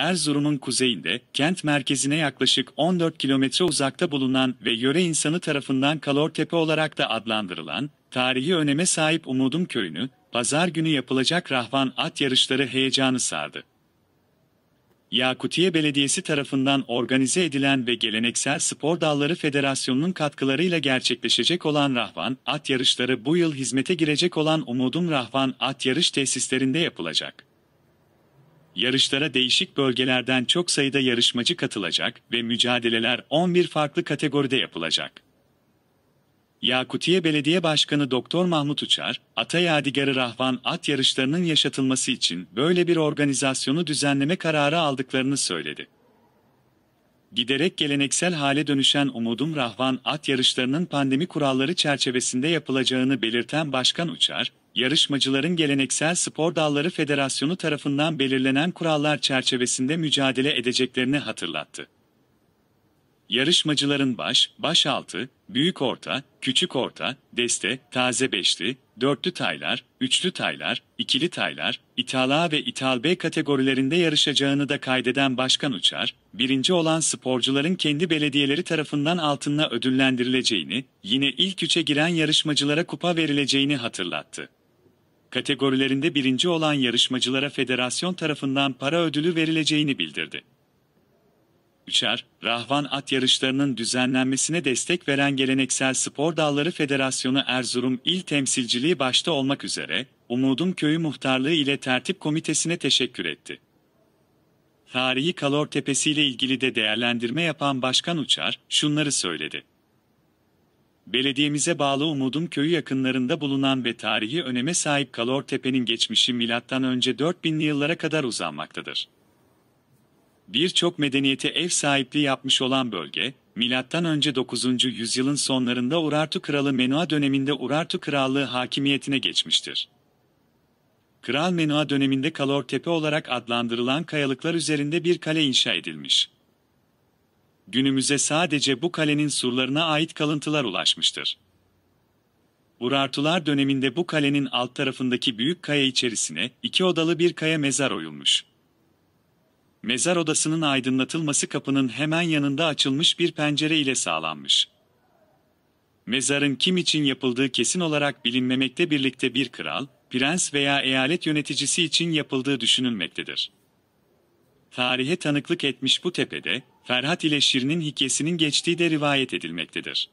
Erzurum'un kuzeyinde, kent merkezine yaklaşık 14 kilometre uzakta bulunan ve yöre insanı tarafından Kalor Kalortepe olarak da adlandırılan, tarihi öneme sahip Umudum Köyü'nü, pazar günü yapılacak Rahvan At yarışları heyecanı sardı. Yakutiye Belediyesi tarafından organize edilen ve Geleneksel Spor Dalları Federasyonu'nun katkılarıyla gerçekleşecek olan Rahvan At yarışları bu yıl hizmete girecek olan Umudum Rahvan At yarış tesislerinde yapılacak. Yarışlara değişik bölgelerden çok sayıda yarışmacı katılacak ve mücadeleler 11 farklı kategoride yapılacak. Yakutiye Belediye Başkanı Doktor Mahmut Uçar, Ata Yadigarı Rahvan at yarışlarının yaşatılması için böyle bir organizasyonu düzenleme kararı aldıklarını söyledi. Giderek geleneksel hale dönüşen Umudum Rahvan at yarışlarının pandemi kuralları çerçevesinde yapılacağını belirten Başkan Uçar, yarışmacıların geleneksel spor dalları federasyonu tarafından belirlenen kurallar çerçevesinde mücadele edeceklerini hatırlattı. Yarışmacıların baş, baş altı, büyük orta, küçük orta, deste, taze beşli, dörtlü taylar, üçlü taylar, ikili taylar, ithal A ve ithal B kategorilerinde yarışacağını da kaydeden Başkan Uçar, birinci olan sporcuların kendi belediyeleri tarafından altına ödüllendirileceğini, yine ilk üçe giren yarışmacılara kupa verileceğini hatırlattı kategorilerinde birinci olan yarışmacılara federasyon tarafından para ödülü verileceğini bildirdi. Üçer, Rahvan at yarışlarının düzenlenmesine destek veren Geleneksel Spor Dalları Federasyonu Erzurum İl Temsilciliği başta olmak üzere, Umudum Köyü Muhtarlığı ile Tertip Komitesi'ne teşekkür etti. Tarihi Kalor Tepesi ile ilgili de değerlendirme yapan Başkan Uçar, şunları söyledi belediyemize bağlı Umudum köyü yakınlarında bulunan ve tarihi öneme sahip Kalor tepenin geçmişi M.Ö. 4000'li yıllara kadar uzanmaktadır. Birçok medeniyete ev sahipliği yapmış olan bölge, M.Ö. 9. yüzyılın sonlarında Urartu Kralı Menua döneminde Urartu Krallığı hakimiyetine geçmiştir. Kral Menua döneminde Kalor Kalortepe olarak adlandırılan kayalıklar üzerinde bir kale inşa edilmiş günümüze sadece bu kalenin surlarına ait kalıntılar ulaşmıştır. Urartular döneminde bu kalenin alt tarafındaki büyük kaya içerisine iki odalı bir kaya mezar oyulmuş. Mezar odasının aydınlatılması kapının hemen yanında açılmış bir pencere ile sağlanmış. Mezarın kim için yapıldığı kesin olarak bilinmemekte birlikte bir kral, prens veya eyalet yöneticisi için yapıldığı düşünülmektedir tarihe tanıklık etmiş bu tepede, Ferhat ile Şirin'in hikayesinin geçtiği de rivayet edilmektedir.